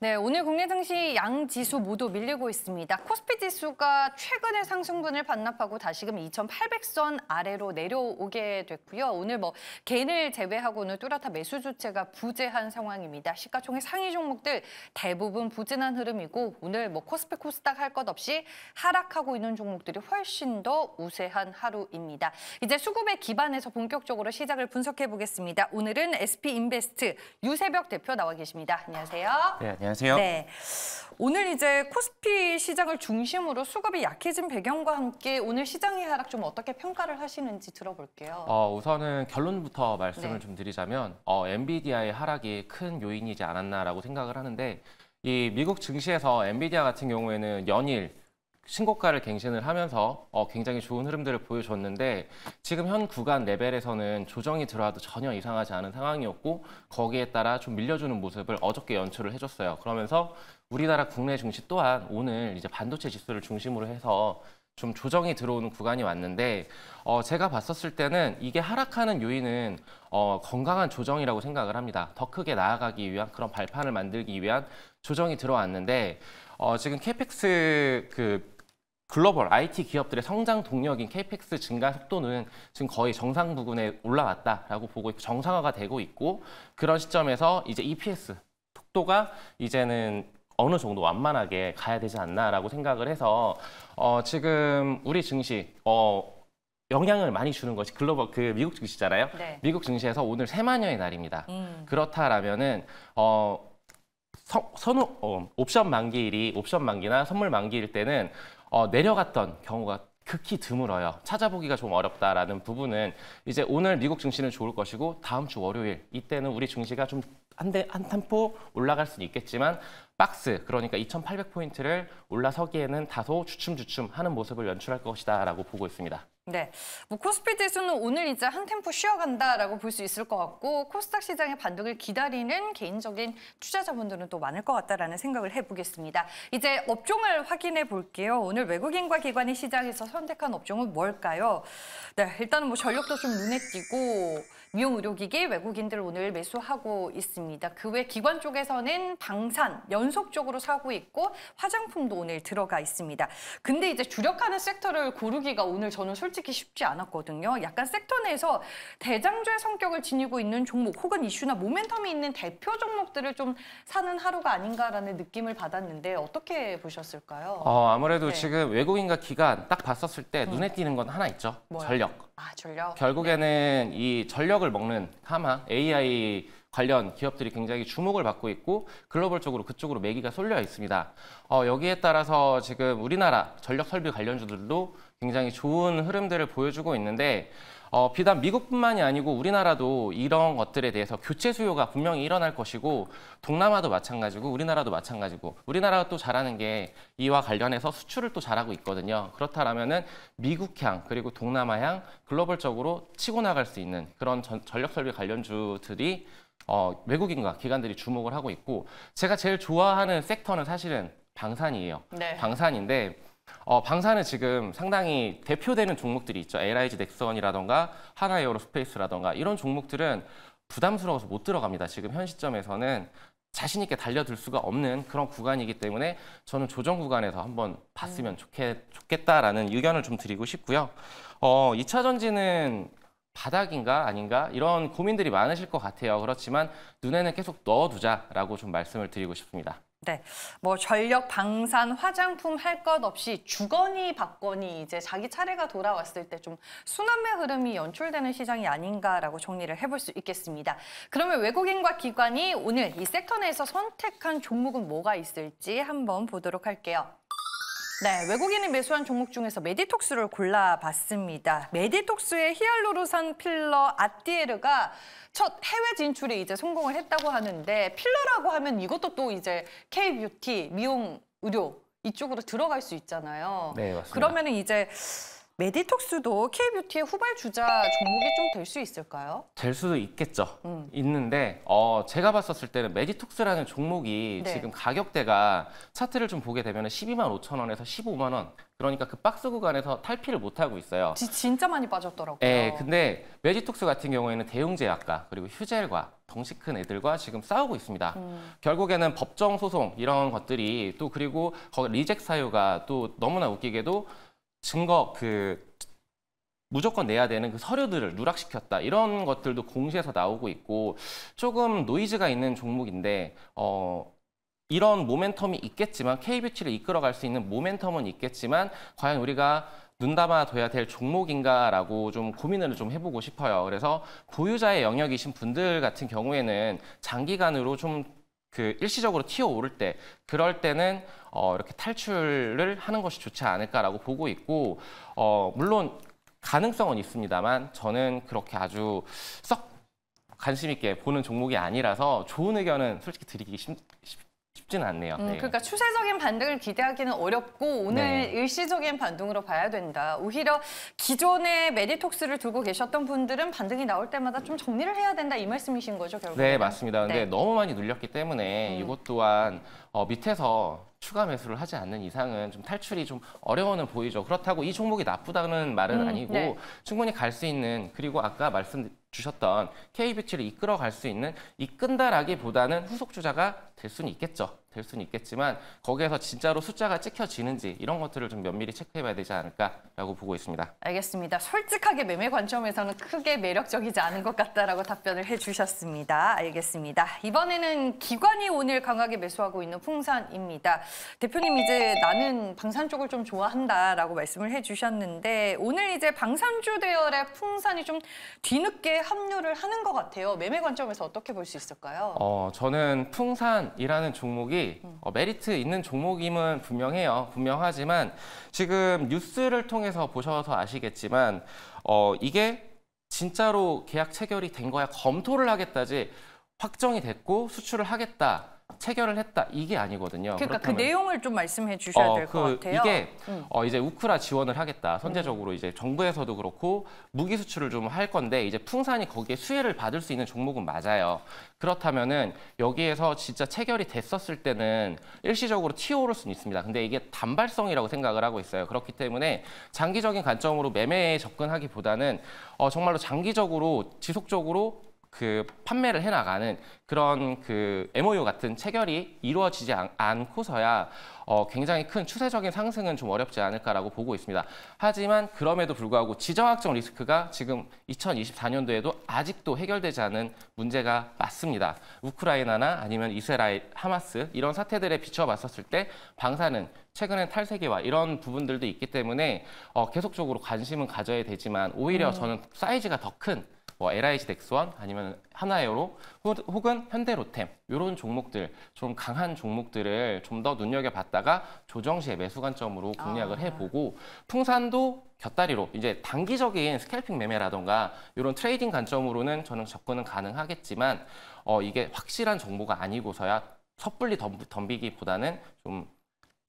네, 오늘 국내 증시 양 지수 모두 밀리고 있습니다. 코스피 지수가 최근의 상승분을 반납하고 다시금 2,800선 아래로 내려오게 됐고요. 오늘 뭐 개인을 제외하고는 뚜렷한 매수 주체가 부재한 상황입니다. 시가총액 상위 종목들 대부분 부진한 흐름이고 오늘 뭐 코스피 코스닥 할 것 없이 하락하고 있는 종목들이 훨씬 더 우세한 하루입니다. 이제 수급에 기반해서 본격적으로 시작을 분석해 보겠습니다. 오늘은 SP 인베스트 유세벽 대표 나와 계십니다. 안녕하세요. 네, 안녕하세요. 안녕하세요. 네. 오늘 이제 코스피 시장을 중심으로 수급이 약해진 배경과 함께 오늘 시장의 하락 좀 어떻게 평가를 하시는지 들어볼게요. 어, 우선은 결론부터 말씀을 네. 좀 드리자면 어, 엔비디아의 하락이 큰 요인이지 않았나라고 생각을 하는데 이 미국 증시에서 엔비디아 같은 경우에는 연일 신고가를 갱신을 하면서 어, 굉장히 좋은 흐름들을 보여줬는데 지금 현 구간 레벨에서는 조정이 들어와도 전혀 이상하지 않은 상황이었고 거기에 따라 좀 밀려주는 모습을 어저께 연출을 해줬어요. 그러면서 우리나라 국내 증시 또한 오늘 이제 반도체 지수를 중심으로 해서 좀 조정이 들어오는 구간이 왔는데 어, 제가 봤었을 때는 이게 하락하는 요인은 어, 건강한 조정이라고 생각을 합니다. 더 크게 나아가기 위한 그런 발판을 만들기 위한 조정이 들어왔는데 어, 지금 캐펙스 그 글로벌 IT 기업들의 성장 동력인 케이펙스 증가 속도는 지금 거의 정상 부근에 올라왔다라고 보고 있고 정상화가 되고 있고 그런 시점에서 이제 EPS 속도가 이제는 어느 정도 완만하게 가야 되지 않나라고 생각을 해서 어, 지금 우리 증시 어, 영향을 많이 주는 것이 글로벌 그 미국 증시잖아요. 네. 미국 증시에서 오늘 세마녀의 날입니다. 음. 그렇다라면은 어, 선, 선호, 어, 옵션 만기일이 옵션 만기나 선물 만기일 때는 어, 내려갔던 경우가 극히 드물어요. 찾아보기가 좀 어렵다라는 부분은 이제 오늘 미국 증시는 좋을 것이고 다음 주 월요일 이때는 우리 증시가 좀 한대 한 템포 올라갈 수는 있겠지만 박스 그러니까 2,800포인트를 올라서기에는 다소 주춤주춤 하는 모습을 연출할 것이다라고 보고 있습니다. 네, 뭐 코스피 지수는 오늘 이제 한 템포 쉬어간다라고 볼 수 있을 것 같고 코스닥 시장의 반등을 기다리는 개인적인 투자자분들은 또 많을 것 같다라는 생각을 해보겠습니다. 이제 업종을 확인해 볼게요. 오늘 외국인과 기관이 시장에서 선택한 업종은 뭘까요? 네, 일단은 뭐 전력도 좀 눈에 띄고 미용 의료기기 외국인들 오늘 매수하고 있습니다. 그 외 기관 쪽에서는 방산 연속적으로 사고 있고 화장품도 오늘 들어가 있습니다. 근데 이제 주력하는 섹터를 고르기가 오늘 저는 솔직히 쉽지 않았거든요. 약간 섹터 내에서 대장주의 성격을 지니고 있는 종목 혹은 이슈나 모멘텀이 있는 대표 종목들을 좀 사는 하루가 아닌가라는 느낌을 받았는데 어떻게 보셨을까요? 어, 아무래도 네. 지금 외국인과 기관 딱 봤었을 때 음. 눈에 띄는 건 하나 있죠. 뭐요? 전력. 아, 전력. 결국에는 네. 이 전력 세력을 먹는 하마, AI 관련 기업들이 굉장히 주목을 받고 있고 글로벌쪽으로 그쪽으로 매기가 쏠려 있습니다. 어, 여기에 따라서 지금 우리나라 전력 설비 관련주들도 굉장히 좋은 흐름들을 보여주고 있는데 어, 비단 미국뿐만이 아니고 우리나라도 이런 것들에 대해서 교체 수요가 분명히 일어날 것이고 동남아도 마찬가지고 우리나라도 마찬가지고 우리나라가 또 잘하는 게 이와 관련해서 수출을 또 잘하고 있거든요. 그렇다라면은 미국향 그리고 동남아향 글로벌적으로 치고 나갈 수 있는 그런 전, 전력 설비 관련주들이 어, 외국인과 기관들이 주목을 하고 있고 제가 제일 좋아하는 섹터는 사실은 방산이에요. 네. 방산인데 어, 방산은 지금 상당히 대표되는 종목들이 있죠. LIG 넥선이라던가 하나 에어로스페이스라던가 이런 종목들은 부담스러워서 못 들어갑니다. 지금 현 시점에서는 자신 있게 달려들 수가 없는 그런 구간이기 때문에 저는 조정 구간에서 한번 봤으면 음. 좋겠, 좋겠다라는 의견을 좀 드리고 싶고요. 어, 2차 전지는 바닥인가 아닌가 이런 고민들이 많으실 것 같아요. 그렇지만 눈에는 계속 넣어두자라고 좀 말씀을 드리고 싶습니다. 네, 뭐 전력 방산 화장품 할 것 없이 주거니 받거니 이제 자기 차례가 돌아왔을 때 좀 순환매 흐름이 연출되는 시장이 아닌가라고 정리를 해볼 수 있겠습니다. 그러면 외국인과 기관이 오늘 이 섹터 내에서 선택한 종목은 뭐가 있을지 한번 보도록 할게요. 네, 외국인이 매수한 종목 중에서 메디톡스를 골라봤습니다. 메디톡스의 히알루로산 필러 아띠에르가 첫 해외 진출에 이제 성공을 했다고 하는데 필러라고 하면 이것도 또 이제 K-뷰티, 미용, 의료 이쪽으로 들어갈 수 있잖아요. 네, 맞습니다. 그러면은 이제 메디톡스도 K뷰티의 후발 주자 종목이 좀 될 수 있을까요? 될 수도 있겠죠. 음. 있는데 어, 제가 봤었을 때는 메디톡스라는 종목이 네. 지금 가격대가 차트를 좀 보게 되면 12만 5천 원에서 15만 원 그러니까 그 박스 구간에서 탈피를 못하고 있어요. 지, 진짜 많이 빠졌더라고요. 네, 근데 메디톡스 같은 경우에는 대형제약과 그리고 휴젤과 덩치 큰 애들과 지금 싸우고 있습니다. 음. 결국에는 법정 소송 이런 것들이 또 그리고 거기 리젝 사유가 또 너무나 웃기게도 증거 그 무조건 내야 되는 그 서류들을 누락시켰다 이런 것들도 공시에서 나오고 있고 조금 노이즈가 있는 종목인데 어 이런 모멘텀이 있겠지만 KBT를 이끌어갈 수 있는 모멘텀은 있겠지만 과연 우리가 눈 담아둬야 될 종목인가라고 좀 고민을 좀 해보고 싶어요. 그래서 보유자의 영역이신 분들 같은 경우에는 장기간으로 좀그 일시적으로 튀어 오를 때 그럴 때는 어 이렇게 탈출을 하는 것이 좋지 않을까라고 보고 있고 어 물론 가능성은 있습니다만 저는 그렇게 아주 썩 관심 있게 보는 종목이 아니라서 좋은 의견은 솔직히 드리기 쉽, 쉽, 쉽지는 않네요. 음, 네. 그러니까 추세적인 반등을 기대하기는 어렵고 오늘 네. 일시적인 반등으로 봐야 된다. 오히려 기존의 메디톡스를 들고 계셨던 분들은 반등이 나올 때마다 좀 정리를 해야 된다 이 말씀이신 거죠, 결국? 네, 맞습니다. 근데 네. 너무 많이 눌렸기 때문에 음. 이것 또한 어, 밑에서 추가 매수를 하지 않는 이상은 좀 탈출이 좀 어려워는 보이죠. 그렇다고 이 종목이 나쁘다는 말은 음, 아니고 네. 충분히 갈 수 있는 그리고 아까 말씀 주셨던 KBC를 이끌어갈 수 있는 이끈다라기보다는 후속 주자가 될 수는 있겠죠. 될 수는 있겠지만 거기에서 진짜로 숫자가 찍혀지는지 이런 것들을 좀 면밀히 체크해봐야 되지 않을까라고 보고 있습니다. 알겠습니다. 솔직하게 매매 관점에서는 크게 매력적이지 않은 것 같다라고 답변을 해주셨습니다. 알겠습니다. 이번에는 기관이 오늘 강하게 매수하고 있는 풍산입니다. 대표님 이제 나는 방산 쪽을 좀 좋아한다라고 말씀을 해주셨는데 오늘 이제 방산주 대열에 풍산이 좀 뒤늦게 합류를 하는 것 같아요. 매매 관점에서 어떻게 볼 수 있을까요? 어, 저는 풍산이라는 종목이 어, 메리트 있는 종목임은 분명해요. 분명하지만 지금 뉴스를 통해서 보셔서 아시겠지만 어, 이게 진짜로 계약 체결이 된 거야 검토를 하겠다지 확정이 됐고 수출을 하겠다. 체결을 했다 이게 아니거든요. 그러니까 그 그렇다면, 그 내용을 좀 말씀해 주셔야 어, 될것 그, 같아요. 이게 음. 어, 이제 우크라 지원을 하겠다 음. 선제적으로 음. 이제 정부에서도 그렇고 무기 수출을 좀 할 건데 이제 풍산이 거기에 수혜를 받을 수 있는 종목은 맞아요. 그렇다면은 여기에서 진짜 체결이 됐었을 때는 일시적으로 튀어오를 수는 있습니다. 근데 이게 단발성이라고 생각을 하고 있어요. 그렇기 때문에 장기적인 관점으로 매매에 접근하기보다는 어, 정말로 장기적으로 지속적으로 그 판매를 해나가는 그런 그 MOU 같은 체결이 이루어지지 않, 고서야 어, 굉장히 큰 추세적인 상승은 좀 어렵지 않을까라고 보고 있습니다. 하지만 그럼에도 불구하고 지정학적 리스크가 지금 2024년도에도 아직도 해결되지 않은 문제가 맞습니다. 우크라이나나 아니면 이스라엘, 하마스 이런 사태들에 비춰봤었을 때 방사는 최근엔 탈세계화 이런 부분들도 있기 때문에 어, 계속적으로 관심은 가져야 되지만 오히려 음. 저는 사이즈가 더큰 뭐 LIG 덱스원 아니면 하나에어로 혹은 현대로템 이런 종목들 좀 강한 종목들을 좀 더 눈여겨봤다가 조정 시에 매수 관점으로 공략을 아. 해보고 풍산도 곁다리로 이제 단기적인 스캘핑 매매라던가 이런 트레이딩 관점으로는 저는 접근은 가능하겠지만 어, 이게 확실한 정보가 아니고서야 섣불리 덤비기보다는 좀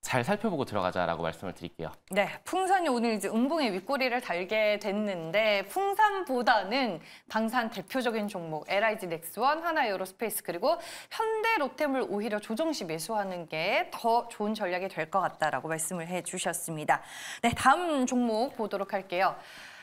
잘 살펴보고 들어가자라고 말씀을 드릴게요. 네, 풍산이 오늘 이제 운봉의 윗꼬리를 달게 됐는데 풍산보다는 방산 대표적인 종목 LIG 넥스원, 하나 에어로스페이스 그리고 현대 롯데물 오히려 조정 시 매수하는 게 더 좋은 전략이 될 것 같다라고 말씀을 해주셨습니다. 네, 다음 종목 보도록 할게요.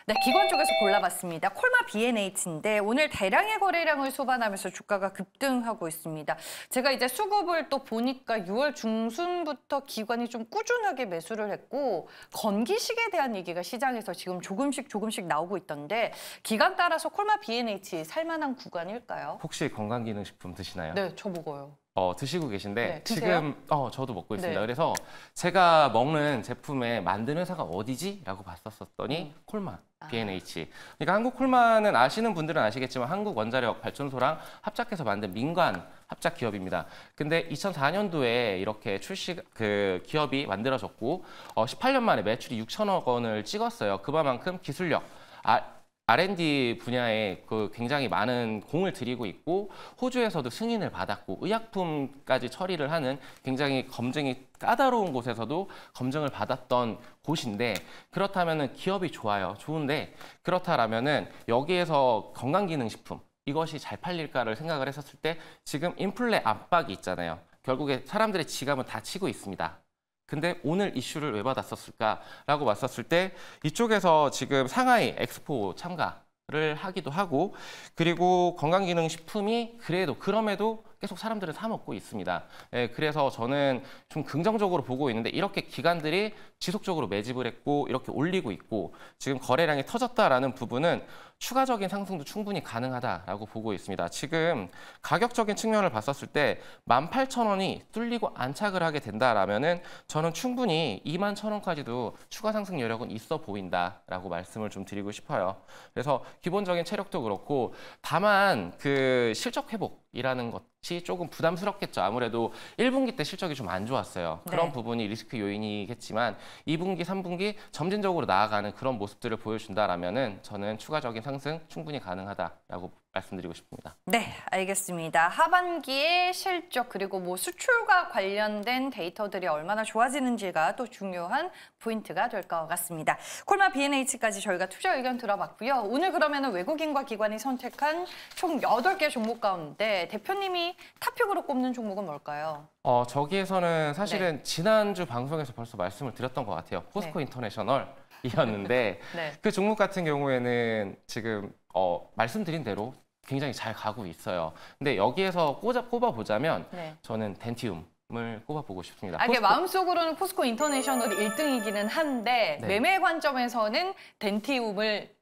네, 기관 쪽에서 골라봤습니다. 콜마 B&H인데 오늘 대량의 거래량을 소반하면서 주가가 급등하고 있습니다. 제가 이제 수급을 또 보니까 6월 중순부터 기관이 좀 꾸준하게 매수를 했고 건기식에 대한 얘기가 시장에서 지금 조금씩 조금씩 나오고 있던데 기관 따라서 콜마 B&H 살만한 구간일까요? 혹시 건강기능식품 드시나요? 네, 저 먹어요. 어, 드시고 계신데 네, 지금 어, 저도 먹고 네. 있습니다. 네. 그래서 제가 먹는 제품에 만드는 회사가 어디지? 라고 봤었더니 음. 콜마 BNH. 아. 그러니까 한국 콜만은 아시는 분들은 아시겠지만 한국 원자력 발전소랑 합작해서 만든 민간 합작 기업입니다. 근데 2004년도에 이렇게 출시 그 기업이 만들어졌고 어, 18년 만에 매출이 6천억 원을 찍었어요. 그만큼 기술력 아, R&D 분야에 그 굉장히 많은 공을 들이고 있고 호주에서도 승인을 받았고 의약품까지 처리를 하는 굉장히 검증이 까다로운 곳에서도 검증을 받았던 곳인데 그렇다면 기업이 좋아요. 좋은데 그렇다라면은 여기에서 건강기능식품 이것이 잘 팔릴까를 생각을 했었을 때 지금 인플레 압박이 있잖아요. 결국에 사람들의 지갑은 다 치고 있습니다. 근데 오늘 이슈를 왜 받았었을까라고 봤었을때 이쪽에서 지금 상하이 엑스포 참가를 하기도 하고 그리고 건강기능식품이 그래도 그럼에도 계속 사람들은 사 먹고 있습니다. 예, 그래서 저는 좀 긍정적으로 보고 있는데 이렇게 기관들이 지속적으로 매집을 했고 이렇게 올리고 있고 지금 거래량이 터졌다라는 부분은 추가적인 상승도 충분히 가능하다라고 보고 있습니다. 지금 가격적인 측면을 봤었을 때 18,000원이 뚫리고 안착을 하게 된다라면은 저는 충분히 21,000원까지도 추가 상승 여력은 있어 보인다라고 말씀을 좀 드리고 싶어요. 그래서 기본적인 체력도 그렇고 다만 그 실적 회복이라는 것 조금 부담스럽겠죠. 아무래도 1분기 때 실적이 좀 안 좋았어요. 그런 네. 부분이 리스크 요인이겠지만 2분기, 3분기 점진적으로 나아가는 그런 모습들을 보여준다라면은 저는 추가적인 상승 충분히 가능하다라고 말씀드리고 싶습니다. 네, 알겠습니다. 하반기에 실적 그리고 뭐 수출과 관련된 데이터들이 얼마나 좋아지는지가 또 중요한 포인트가 될 것 같습니다. 콜마 B&H까지 저희가 투자 의견 들어봤고요. 오늘 그러면 외국인과 기관이 선택한 총8개 종목 가운데 대표님이 선수들이 탑픽으로 꼽는 종목은 뭘까요? 어, 저기에서는 사실은 네. 지난주 방송에서 벌써 말씀을 드렸던 것 같아요. 포스코 네. 인터내셔널이었는데 네. 그 종목 같은 경우에는 지금 어, 말씀드린 대로 굉장히 잘 가고 있어요. 근데 여기에서 꽂아, 꼽아보자면 네. 저는 덴티움. 을 꼽아보고 싶습니다. 아, 포스코... 마음속으로는 포스코 인터내셔널 1등이기는 한데 네. 매매 관점에서는 덴티움을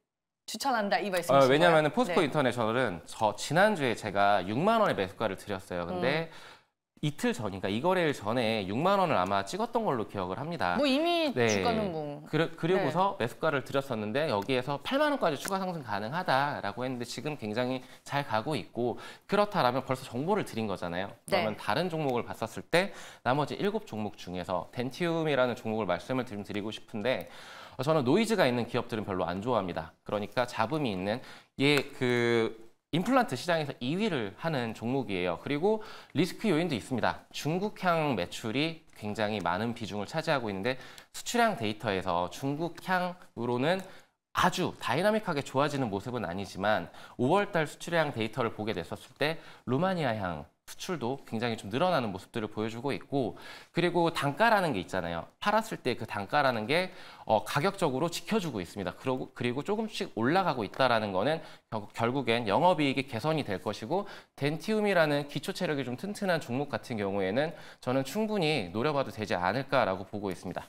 추천한다 이 말씀이신 어, 왜냐하면 네. 포스코 네. 인터내셔널은 저 지난주에 제가 6만 원의 매수가를 드렸어요. 근데 음. 이틀 전인가 그러니까 이 거래일 전에 6만 원을 아마 찍었던 걸로 기억을 합니다. 뭐 이미 네. 주가는 뭐. 그리, 그리고서 네. 매수가를 드렸었는데 여기에서 8만 원까지 추가 상승 가능하다라고 했는데 지금 굉장히 잘 가고 있고 그렇다라면 벌써 정보를 드린 거잖아요. 네. 그러면 네. 다른 종목을 봤었을 때 나머지 7 종목 중에서 덴티움이라는 종목을 말씀을 드리고 싶은데 어, 저는 노이즈가 있는 기업들은 별로 안 좋아합니다. 그러니까 잡음이 있는 예그 임플란트 시장에서 2위를 하는 종목이에요. 그리고 리스크 요인도 있습니다. 중국향 매출이 굉장히 많은 비중을 차지하고 있는데 수출량 데이터에서 중국향으로는 아주 다이나믹하게 좋아지는 모습은 아니지만 5월달 수출량 데이터를 보게 됐었을 때 루마니아향 수출도 굉장히 좀 늘어나는 모습들을 보여주고 있고 그리고 단가라는 게 있잖아요. 팔았을 때 그 단가라는 게 어, 가격적으로 지켜주고 있습니다. 그러고, 그리고 조금씩 올라가고 있다는 거는 결국엔 영업이익이 개선이 될 것이고 덴티움이라는 기초 체력이 좀 튼튼한 종목 같은 경우에는 저는 충분히 노려봐도 되지 않을까라고 보고 있습니다.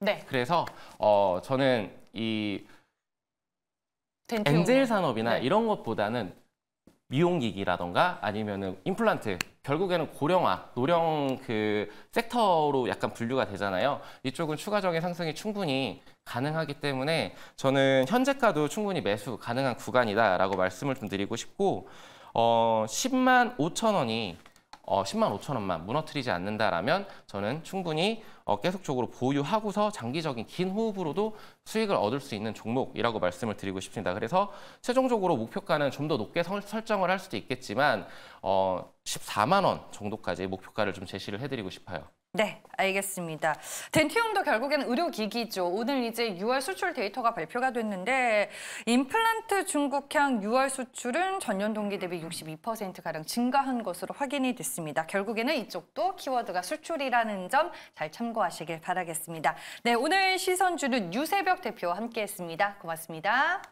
네. 그래서 어, 저는 이 덴티움. 엔젤 산업이나 네. 이런 것보다는 미용기기라던가 아니면은 임플란트 결국에는 고령화, 노령 그 섹터로 약간 분류가 되잖아요. 이쪽은 추가적인 상승이 충분히 가능하기 때문에 저는 현재가도 충분히 매수 가능한 구간이다라고 말씀을 좀 드리고 싶고 어 10만 5천 원이 어, 10만 5천 원만 무너뜨리지 않는다라면 저는 충분히 어, 계속적으로 보유하고서 장기적인 긴 호흡으로도 수익을 얻을 수 있는 종목이라고 말씀을 드리고 싶습니다. 그래서 최종적으로 목표가는 좀 더 높게 설, 설정을 할 수도 있겠지만 어, 14만 원 정도까지 목표가를 좀 제시를 해드리고 싶어요. 네, 알겠습니다. 덴티움도 결국에 의료기기죠. 오늘 이제 6월 수출 데이터가 발표가 됐는데 임플란트 중국향 6월 수출은 전년 동기 대비 62%가량 증가한 것으로 확인이 됐습니다. 결국에는 이쪽도 키워드가 수출이라는 점 잘 참고하시길 바라겠습니다. 네, 오늘 시선주는 유세벽 대표와 함께했습니다. 고맙습니다.